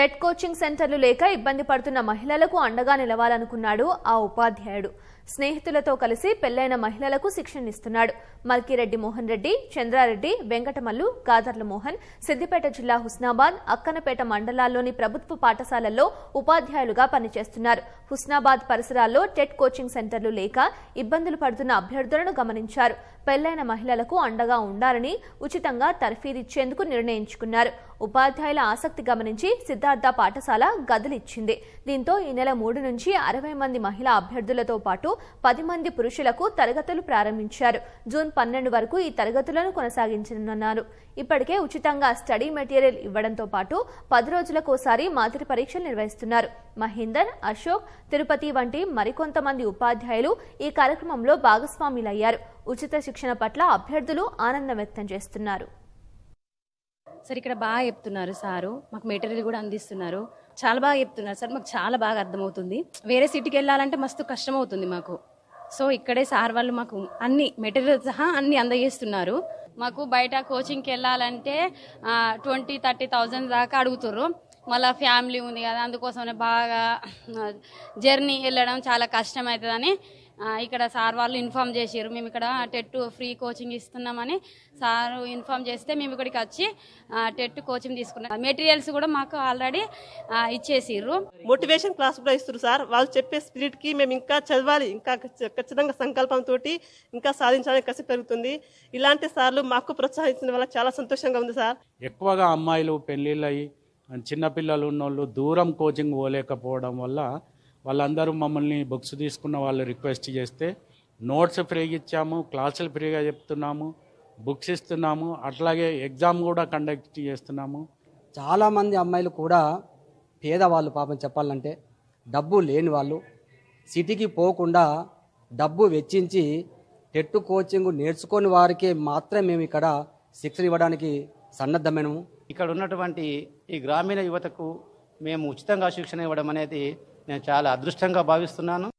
set coaching సెంటర్లు లేక ఇబ్బంది పడుతున్న మహిళలకు అండగా నిలవాలనుకున్నాడు ఆ ఉపాధ్యాయుడు స్నేహితులతో కలిసి పెళ్లైన మహిళలకు శిక్షణనిస్తున్నాడు మల్కిరెడ్డి మోహన్ రెడ్డి చంద్రారెడ్డి వెంకటమల్లు గాదర్ల మోహన్ సిద్దిపేట జిల్లా హుస్నాబాద్ అక్కనపేట మండలాల్లోని ప్రభుత్వ పాఠశాలల్లో ఉపాధ్యాయులుగా పనిచేస్తున్నారు హుస్నాబాద్ పరిసరాల్లో టెట్ కోచింగ్ సెంటర్లు లేక ఇబ్బందులు పడుతున్న అభ్యర్థులను గమనించారు పెళ్లైన మహిళలకు అండగా ఉండాలని ఉచితంగా తర్ఫీదిచ్చేందుకు నిర్ణయించుకున్నారు ఉపాధ్యాయుల ఆసక్తి గమనించి సిద్ధార్థ పాఠశాల గదులిచ్చింది దీంతో ఈ నెల మూడు నుంచి అరవై మంది మహిళా అభ్యర్థులతో పాటు పది మంది పురుషులకు తరగతులు ప్రారంభించారు జూన్ పన్నెండు వరకు ఈ తరగతులను కొనసాగించనున్నారు ఇప్పటికే ఉచితంగా స్టడీ మెటీరియల్ ఇవ్వడంతో పాటు పది రోజులకోసారి మాదిరి పరీక్షలు నిర్వహిస్తున్నారు మహేందర్ అశోక్ తిరుపతి వంటి మరికొంతమంది ఉపాధ్యాయులు ఈ కార్యక్రమంలో భాగస్వాములయ్యారు ఉచిత శిక్షణ పట్ల అభ్యర్థులు ఆనందం వ్యక్తం చేస్తున్నారు సార్ ఇక్కడ బాగా చెప్తున్నారు సారు మాకు మెటీరియల్ కూడా అందిస్తున్నారు చాలా బాగా చెప్తున్నారు సార్ మాకు చాలా బాగా అర్థమవుతుంది వేరే సిటీకి వెళ్ళాలంటే మస్తు కష్టం అవుతుంది మాకు సో ఇక్కడే సార్ వాళ్ళు మాకు అన్ని మెటీరియల్ సహా అన్ని అందజేస్తున్నారు మాకు బయట కోచింగ్కి వెళ్ళాలంటే ట్వంటీ థర్టీ థౌజండ్ దాకా అడుగుతుర్రు మళ్ళీ ఫ్యామిలీ ఉంది కదా అందుకోసమే బాగా జర్నీ వెళ్ళడం చాలా కష్టమవుతుందని ఇక్కడ సార్ వాళ్ళు ఇన్ఫామ్ చేసారు మేము ఇక్కడ టెట్ ఫ్రీ కోచింగ్ ఇస్తున్నామని సార్ ఇన్ఫామ్ చేస్తే మేము ఇక్కడికి వచ్చి టెట్ కోచింగ్ తీసుకున్నాం మెటీరియల్స్ కూడా మాకు ఆల్రెడీ ఇచ్చేసారు మోటివేషన్ క్లాస్ కూడా ఇస్తారు సార్ వాళ్ళు చెప్పే స్పిరిట్కి మేము ఇంకా చదవాలి ఇంకా ఖచ్చితంగా సంకల్పంతో ఇంకా సాధించాలని కసి పెరుగుతుంది ఇలాంటి సార్లు మాకు ప్రోత్సహించిన వల్ల చాలా సంతోషంగా ఉంది సార్ ఎక్కువగా అమ్మాయిలు పెళ్లిళ్ళు అయ్యి చిన్నపిల్లలు వాళ్ళు దూరం కోచింగ్ పోలేకపోవడం వల్ల వాళ్ళందరూ మమ్మల్ని బుక్స్ తీసుకున్న వాళ్ళు రిక్వెస్ట్ చేస్తే నోట్స్ ఫ్రీగా ఇచ్చాము క్లాసులు ఫ్రీగా చెప్తున్నాము బుక్స్ ఇస్తున్నాము అట్లాగే ఎగ్జామ్ కూడా కండక్ట్ చేస్తున్నాము చాలామంది అమ్మాయిలు కూడా పేదవాళ్ళు పాపం చెప్పాలంటే డబ్బు లేని వాళ్ళు సిటీకి పోకుండా డబ్బు వెచ్చించి టెట్టు కోచింగ్ నేర్చుకొని వారికే మాత్రమే మేము ఇక్కడ శిక్షణ ఇవ్వడానికి సన్నద్ధమైనము ఇక్కడ ఉన్నటువంటి ఈ గ్రామీణ యువతకు మేము ఉచితంగా శిక్షణ ఇవ్వడం అనేది నేను చాలా అదృష్టంగా భావిస్తున్నాను